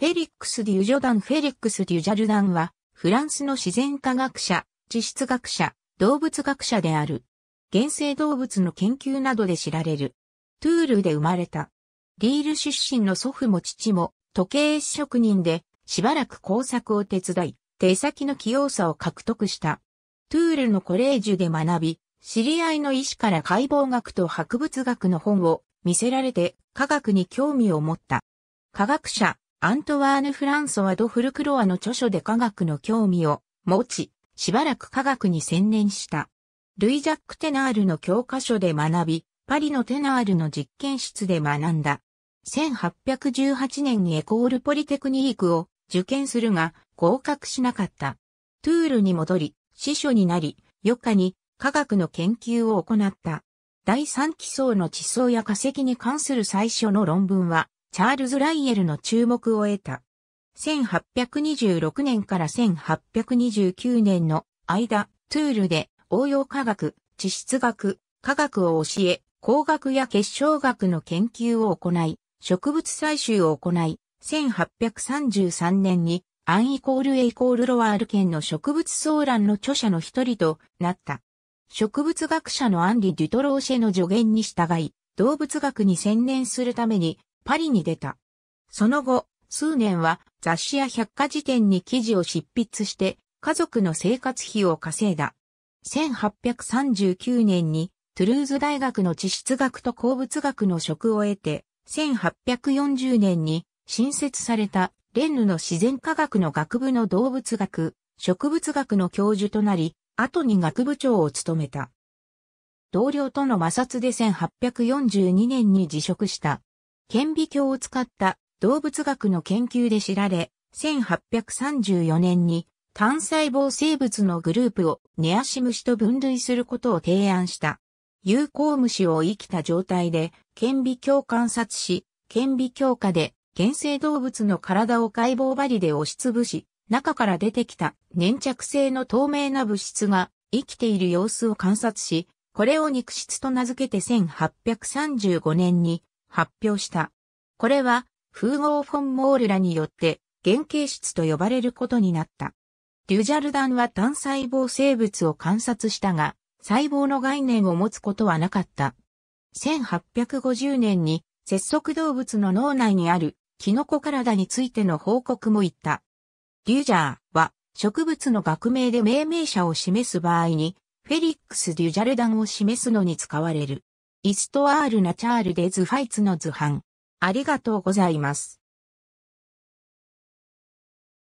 フェリックス・デュ・ジョダン・フェリックス・デュ・ジャルダンは、フランスの自然科学者、地質学者、動物学者である。原生動物の研究などで知られる。トゥールで生まれた。リール出身の祖父も父も、時計職人で、しばらく工作を手伝い、手先の器用さを獲得した。トゥールのコレージュで学び、知り合いの医師から解剖学と博物学の本を見せられて科学に興味を持った。科学者、アントワーヌ・フランソワ・ド・フルクロアの著書で科学の興味を持ち、しばらく科学に専念した。ルイ・ジャック・テナールの教科書で学び、パリのテナールの実験室で学んだ。1818年にエコール・ポリテクニークを受験するが合格しなかった。トゥールに戻り、司書になり、余暇に科学の研究を行った。第三基層の地層や化石に関する最初の論文は、チャールズ・ライエルの注目を得た。1826年から1829年の間、トゥールで応用科学、地質学、科学を教え、工学や結晶学の研究を行い、植物採集を行い、1833年にアンイコールエイコールロワール県の植物騒乱の著者の一人となった。植物学者のアンリ・デュトローシェの助言に従い、動物学に専念するためにパリに出た。その後、数年は雑誌や百科事典に記事を執筆して家族の生活費を稼いだ。1839年にトゥルーズ大学の地質学と鉱物学の職を得て、1840年に新設されたレンヌの自然科学の学部の動物学、植物学の教授となり、後に学部長を務めた。同僚との摩擦で1842年に辞職した。顕微鏡を使った動物学の研究で知られ、1834年に単細胞生物のグループをネアシムシと分類することを提案した。有効虫を生きた状態で顕微鏡観察し、顕微鏡下で原生動物の体を解剖針で押しつぶし、中から出てきた粘着性の透明な物質が生きている様子を観察し、これを肉質と名付けて1835年に発表した。これは、風合フォン・モールらによって、原型質と呼ばれることになった。デュジャルダンは単細胞生物を観察したが、細胞の概念を持つことはなかった。1850年に、節足動物の脳内にある、キノコ体についての報告も言った。デュジャーは、植物の学名で命名者を示す場合に、フェリックス・デュジャルダンを示すのに使われる。イストアール・ナチャール・デ・ズ・ファイツの図版。ありがとうございます。